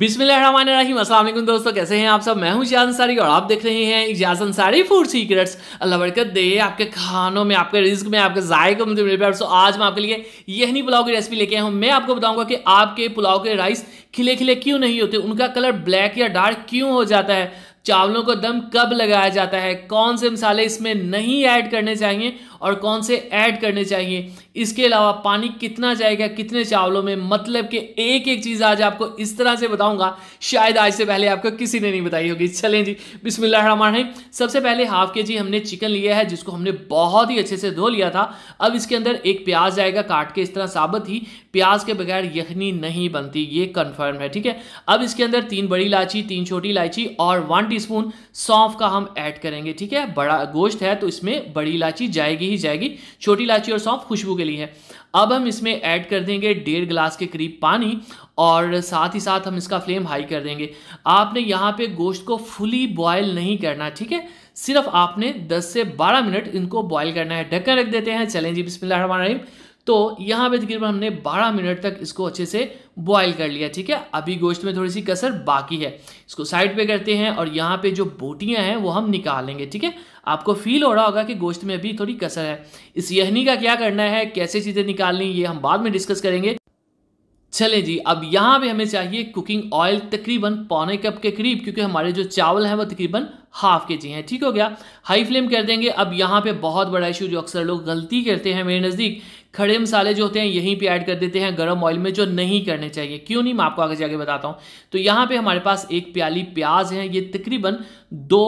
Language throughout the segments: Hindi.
बिस्मिल्लाहिर्रहमानिर्रहीम अस्सलाम वालेकुम दोस्तों कैसे हैं आप सब मैं हूं इजाज अंसारी और आप देख रहे हैं इजाज अंसारी फूड सीक्रेट्स अल्लाह बरकत दे आपके खानों में आपके रिस्क में आपके जायकों में मेरे प्यार सो आज मैं आपके लिए यही पुलाव की रेसिपी लेके आया हूं मैं आपको बताऊंगा कि आपके पुलाव के राइस खिले खिले क्यों नहीं होते उनका कलर ब्लैक या डार्क क्यों हो जाता है चावलों को दम कब लगाया जाता है कौन से मसाले इसमें नहीं ऐड करने चाहिए और कौन से ऐड करने चाहिए इसके अलावा पानी कितना जाएगा कितने चावलों में मतलब कि एक एक चीज़ आज आपको इस तरह से बताऊंगा शायद आज से पहले आपको किसी ने नहीं बताई होगी चलें जी बिस्मिल्लाह सबसे पहले हाफ के जी हमने चिकन लिया है जिसको हमने बहुत ही अच्छे से धो लिया था अब इसके अंदर एक प्याज जाएगा काट के इस तरह साबित ही प्याज के बगैर यखनी नहीं बनती ये कन्फर्म है ठीक है अब इसके अंदर तीन बड़ी इलायची तीन छोटी इलायची और वन टी सौंफ का हम ऐड करेंगे ठीक है बड़ा गोश्त है तो इसमें बड़ी इलायची जाएगी ही जाएगी छोटी इलायची और सौंफ खुशबू के लिए है अब हम इसमें ऐड कर देंगे डेढ़ गिलास के करीब पानी और साथ ही साथ हम इसका फ्लेम हाई कर देंगे आपने यहाँ पे गोश्त को फुली बॉयल नहीं करना ठीक है सिर्फ आपने 10 से 12 मिनट इनको बॉयल करना है ढक्कन रख देते हैं चलें जी बिस्मिल्लाह तो यहाँ पे तकरीबन हमने 12 मिनट तक इसको अच्छे से बॉयल कर लिया ठीक है अभी गोश्त में थोड़ी सी कसर बाकी है इसको साइड पे करते हैं और यहाँ पे जो बोटियाँ हैं वो हम निकालेंगे ठीक है आपको फील हो रहा होगा कि गोश्त में अभी थोड़ी कसर है इस यहनी का क्या करना है कैसे चीज़ें निकालनी ये हम बाद में डिस्कस करेंगे चले जी अब यहाँ पे हमें चाहिए कुकिंग ऑयल तकरीबन पौने कप के करीब क्योंकि हमारे जो चावल हैं वो तकरीबन हाफ के जी हैं ठीक हो गया हाई फ्लेम कर देंगे अब यहाँ पे बहुत बड़ा इशू जो अक्सर लोग गलती करते हैं मेरे नज़दीक खड़े मसाले जो होते हैं यहीं पे ऐड कर देते हैं गर्म ऑयल में जो नहीं करने चाहिए क्यों नहीं मैं आपको आगे जाके बताता हूँ तो यहाँ पे हमारे पास एक प्याली प्याज है ये तकरीबन दो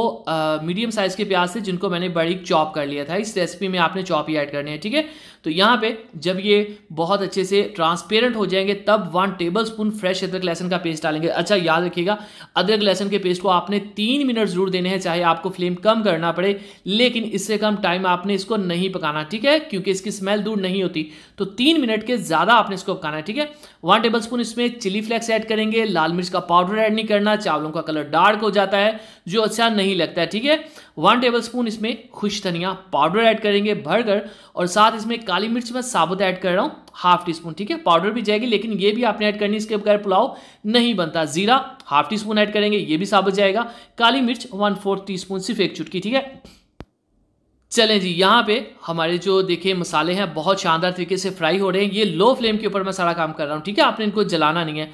मीडियम साइज़ के प्याज थे जिनको मैंने बड़ी चॉप कर लिया था इस रेसिपी में आपने चॉप ही ऐड करनी है ठीक है तो यहाँ पे जब ये बहुत अच्छे से ट्रांसपेरेंट हो जाएंगे तब वन टेबल स्पून फ्रेश अदरक लहसन का पेस्ट डालेंगे अच्छा याद रखिएगा अदरक लहसन के पेस्ट को आपने तीन मिनट जरूर देने हैं चाहे आपको फ्लेम कम करना पड़े लेकिन इससे कम टाइम आपने इसको नहीं पकाना ठीक है क्योंकि इसकी स्मेल दूर नहीं होती तो तीन मिनट के ज़्यादा आपने इसको पकाना है ठीक है वन टेबल स्पून इसमें चिली फ्लेक्स ऐड करेंगे लाल मिर्च का पाउडर ऐड नहीं करना चावलों का कलर डार्क हो जाता है जो अच्छा नहीं लगता है ठीक है वन स्पून इसमें खुश धनिया पाउडर ऐड करेंगे भरकर और साथ इसमें काली मिर्च में साबुत ऐड कर रहा हूँ हाफ टी स्पून ठीक है पाउडर भी जाएगी लेकिन ये भी आपने ऐड करनी इसके बगैर पुलाव नहीं बनता जीरा हाफ टी स्पून ऐड करेंगे ये भी साबुत जाएगा काली मिर्च वन फोर्थ टी स्पून सिर्फ एक चुटकी ठीक है चलें जी यहाँ पे हमारे जो देखिए मसाले हैं बहुत शानदार तरीके से फ्राई हो रहे हैं ये लो फ्लेम के ऊपर मैं सारा काम कर रहा हूँ ठीक है आपने इनको जलाना नहीं है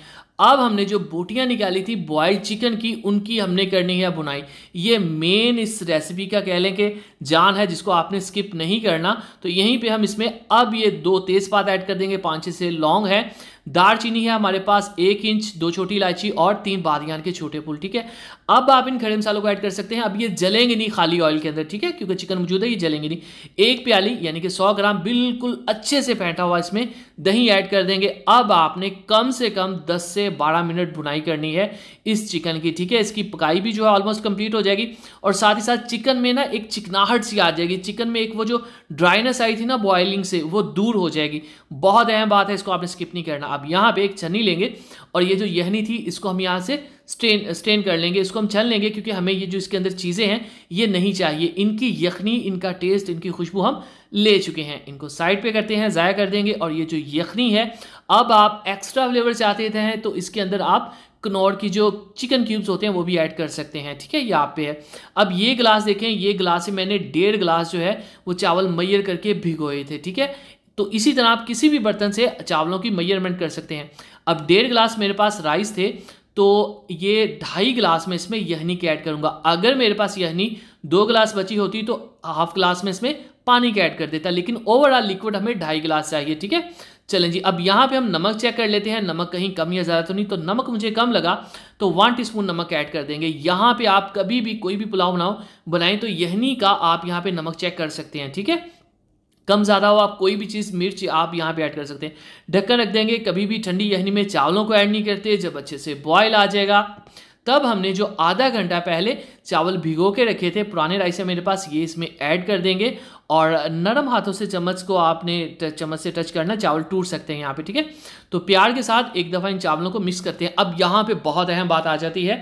अब हमने जो बोटियां निकाली थी बॉइल्ड चिकन की उनकी हमने करनी है बुनाई ये मेन इस रेसिपी का कह लें कि जान है जिसको आपने स्किप नहीं करना तो यहीं पे हम इसमें अब ये दो तेज पात ऐड कर देंगे पाँच छः से लॉन्ग है दारचीनी है हमारे पास एक इंच दो छोटी इलायची और तीन बादियान के छोटे फूल ठीक है अब आप इन खड़े मसालों को ऐड कर सकते हैं अब ये जलेंगे नहीं खाली ऑयल के अंदर ठीक है क्योंकि चिकन मौजूद है ये जलेंगे नहीं एक प्याली यानी कि सौ ग्राम बिल्कुल अच्छे से फेंटा हुआ इसमें दही ऐड कर देंगे अब आपने कम से कम 10 से 12 मिनट भुनाई करनी है इस चिकन की ठीक है इसकी पकाई भी जो है ऑलमोस्ट कंप्लीट हो जाएगी और साथ ही साथ चिकन में ना एक चिकनाहट सी आ जाएगी चिकन में एक वो जो ड्राइनेस आई थी ना बॉयलिंग से वो दूर हो जाएगी बहुत अहम बात है इसको आपने स्किप नहीं करना अब यहाँ पर एक छनी लेंगे और ये जो यहनी थी इसको हम यहाँ से स्ट्रेन स्ट्रेन कर लेंगे इसको हम छन लेंगे क्योंकि हमें ये जो इसके अंदर चीज़ें हैं ये नहीं चाहिए इनकी यखनी इनका टेस्ट इनकी खुशबू हम ले चुके हैं इनको साइड पे करते हैं ज़ाया कर देंगे और ये जो यखनी है अब आप एक्स्ट्रा फ्लेवर चाहते हैं तो इसके अंदर आप कनौर की जो चिकन क्यूब्स होते हैं वो भी ऐड कर सकते हैं ठीक है ये आप पे है अब ये गिलास देखें ये गिलास से मैंने डेढ़ गिलास जो है वो चावल मैयर करके भिगोए थे ठीक है तो इसी तरह आप किसी भी बर्तन से चावलों की मैयरमेंट कर सकते हैं अब डेढ़ गिलास मेरे पास राइस थे तो ये ढाई गिलास में इसमें यहनी की ऐड करूंगा अगर मेरे पास यहनी दो गिलास बची होती तो हाफ गिलास में इसमें पानी का ऐड कर देता लेकिन ओवरऑल लिक्विड हमें ढाई गिलास चाहिए ठीक है चलें जी अब यहाँ पे हम नमक चेक कर लेते हैं नमक कहीं कम या ज़्यादा तो नहीं तो नमक मुझे कम लगा तो वन टीस्पून नमक ऐड कर देंगे यहाँ पे आप कभी भी कोई भी पुलाव बनाओ बनाएं तो यहनी का आप यहाँ पे नमक चेक कर सकते हैं ठीक है कम ज़्यादा हो आप कोई भी चीज़ मिर्च आप यहाँ पे ऐड कर सकते हैं ढक्कन रख देंगे कभी भी ठंडी यहनी में चावलों को ऐड नहीं करते जब अच्छे से बॉयल आ जाएगा तब हमने जो आधा घंटा पहले चावल भिगो के रखे थे पुराने राइस है मेरे पास ये इसमें ऐड कर देंगे और नरम हाथों से चम्मच को आपने चम्मच से टच करना चावल टूट सकते हैं यहाँ पे ठीक है तो प्यार के साथ एक दफ़ा इन चावलों को मिक्स करते हैं अब यहाँ पे बहुत अहम बात आ जाती है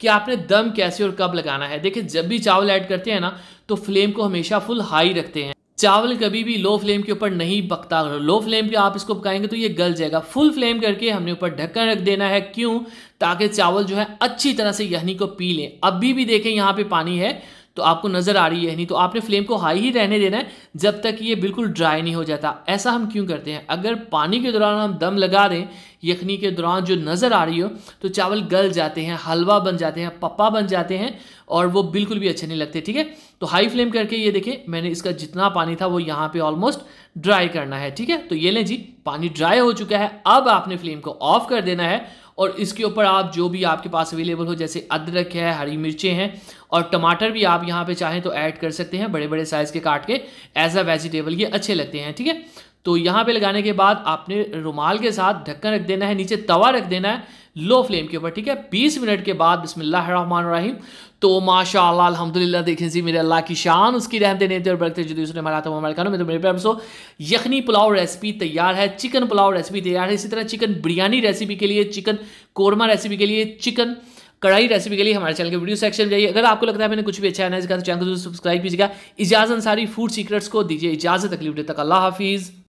कि आपने दम कैसे और कब लगाना है देखिए जब भी चावल ऐड करते हैं ना तो फ्लेम को हमेशा फुल हाई रखते हैं चावल कभी भी लो फ्लेम के ऊपर नहीं पकता लो फ्लेम पे आप इसको पकाएंगे तो ये गल जाएगा फुल फ्लेम करके हमने ऊपर ढक्कन रख देना है क्यों ताकि चावल जो है अच्छी तरह से यहनी को पी लें अभी भी देखें यहाँ पे पानी है तो आपको नज़र आ रही है नहीं तो आपने फ्लेम को हाई ही रहने देना है जब तक ये बिल्कुल ड्राई नहीं हो जाता ऐसा हम क्यों करते हैं अगर पानी के दौरान हम दम लगा दें यखनी के दौरान जो नज़र आ रही हो तो चावल गल जाते हैं हलवा बन जाते हैं पप्पा बन जाते हैं और वो बिल्कुल भी अच्छे नहीं लगते ठीक है तो हाई फ्लेम करके ये देखें मैंने इसका जितना पानी था वो यहाँ पे ऑलमोस्ट ड्राई करना है ठीक है तो ये लें जी पानी ड्राई हो चुका है अब आपने फ्लेम को ऑफ कर देना है और इसके ऊपर आप जो भी आपके पास अवेलेबल हो जैसे अदरक है हरी मिर्चें हैं और टमाटर भी आप यहाँ पे चाहें तो ऐड कर सकते हैं बड़े बड़े साइज़ के काट के एज अ वेजिटेबल ये अच्छे लगते हैं ठीक है तो यहाँ पे लगाने के बाद आपने रुमाल के साथ ढक्कन रख देना है नीचे तवा रख देना है लो फ्लेम के ऊपर ठीक है बीस मिनट के बाद बिसमीम तो माशा अलहमदिल्ला देखें जी मेरे अल्लाह की शान उसकी रहमत देते और बरकते जो उसने मारा था खानों तो मेरे पैर सो यखनी पुलाव रेसिपी तैयार है चिकन पुलाव रेसिपी तैयार है इसी तरह चिकन बिरयानी रेसिपी के लिए चिकन कोरमा रेसिपी के लिए चिकन कढ़ाई रेसिपी के लिए हमारे चैनल के वीडियो सेक्शन में जाइए अगर आपको लगता है मैंने कुछ भी अच्छा है ना इसका तो चैनल को सब्सक्राइब कीजिएगा इजाज़ अंसारी फूड सीक्रेट्स को दीजिए इजाज़त तकलीफ तक अल्लाह हाफिज़